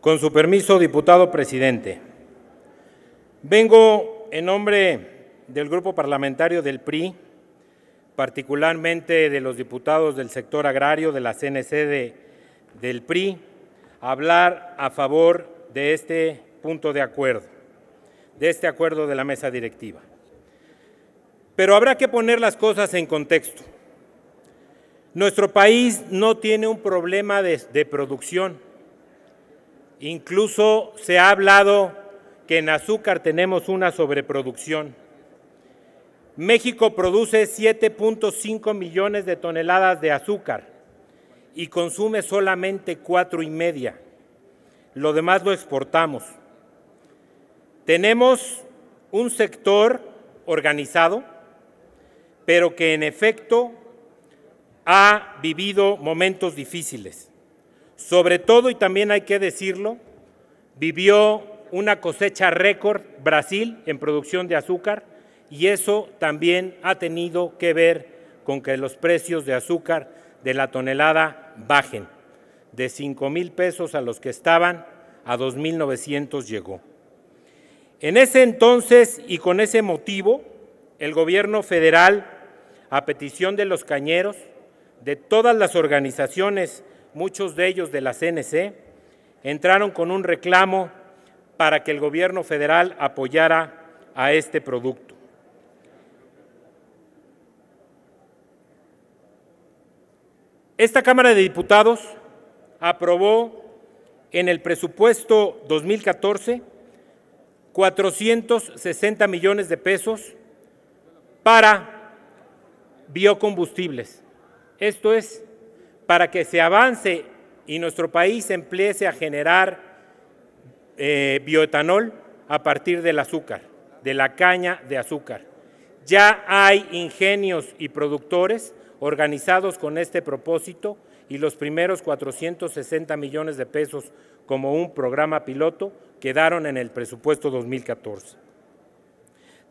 Con su permiso, diputado presidente. Vengo en nombre del grupo parlamentario del PRI, particularmente de los diputados del sector agrario de la CNC del PRI, a hablar a favor de este punto de acuerdo, de este acuerdo de la mesa directiva. Pero habrá que poner las cosas en contexto. Nuestro país no tiene un problema de, de producción Incluso se ha hablado que en azúcar tenemos una sobreproducción. México produce 7.5 millones de toneladas de azúcar y consume solamente cuatro y media. Lo demás lo exportamos. Tenemos un sector organizado, pero que en efecto ha vivido momentos difíciles. Sobre todo, y también hay que decirlo, vivió una cosecha récord Brasil en producción de azúcar y eso también ha tenido que ver con que los precios de azúcar de la tonelada bajen. De 5 mil pesos a los que estaban, a 2.900 llegó. En ese entonces y con ese motivo, el gobierno federal, a petición de los cañeros, de todas las organizaciones muchos de ellos de la CNC, entraron con un reclamo para que el gobierno federal apoyara a este producto. Esta Cámara de Diputados aprobó en el presupuesto 2014 460 millones de pesos para biocombustibles. Esto es para que se avance y nuestro país empiece a generar eh, bioetanol a partir del azúcar, de la caña de azúcar. Ya hay ingenios y productores organizados con este propósito y los primeros 460 millones de pesos como un programa piloto quedaron en el presupuesto 2014.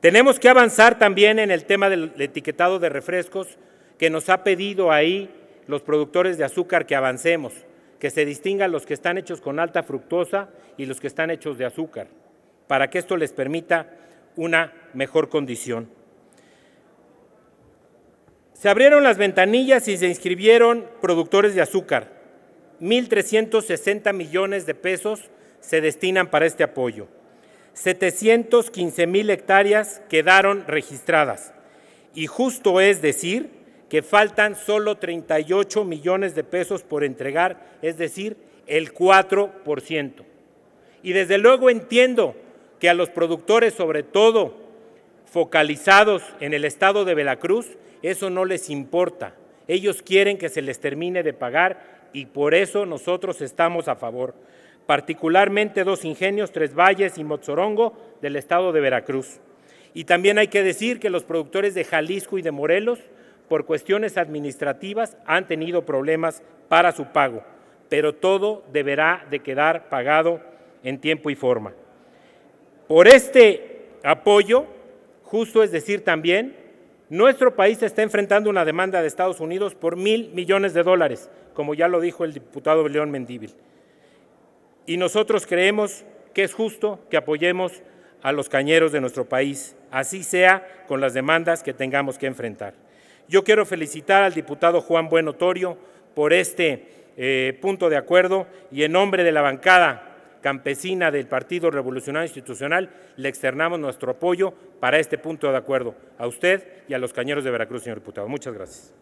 Tenemos que avanzar también en el tema del etiquetado de refrescos que nos ha pedido ahí los productores de azúcar que avancemos, que se distingan los que están hechos con alta fructosa y los que están hechos de azúcar, para que esto les permita una mejor condición. Se abrieron las ventanillas y se inscribieron productores de azúcar. 1.360 millones de pesos se destinan para este apoyo. 715 mil hectáreas quedaron registradas. Y justo es decir que faltan solo 38 millones de pesos por entregar, es decir, el 4%. Y desde luego entiendo que a los productores, sobre todo focalizados en el estado de Veracruz, eso no les importa. Ellos quieren que se les termine de pagar y por eso nosotros estamos a favor, particularmente dos ingenios, Tres Valles y Mozorongo, del estado de Veracruz. Y también hay que decir que los productores de Jalisco y de Morelos por cuestiones administrativas han tenido problemas para su pago, pero todo deberá de quedar pagado en tiempo y forma. Por este apoyo, justo es decir también, nuestro país está enfrentando una demanda de Estados Unidos por mil millones de dólares, como ya lo dijo el diputado León Mendíbil. Y nosotros creemos que es justo que apoyemos a los cañeros de nuestro país, así sea con las demandas que tengamos que enfrentar. Yo quiero felicitar al diputado Juan Buenotorio por este eh, punto de acuerdo y en nombre de la bancada campesina del Partido Revolucionario Institucional le externamos nuestro apoyo para este punto de acuerdo a usted y a los cañeros de Veracruz, señor diputado. Muchas gracias.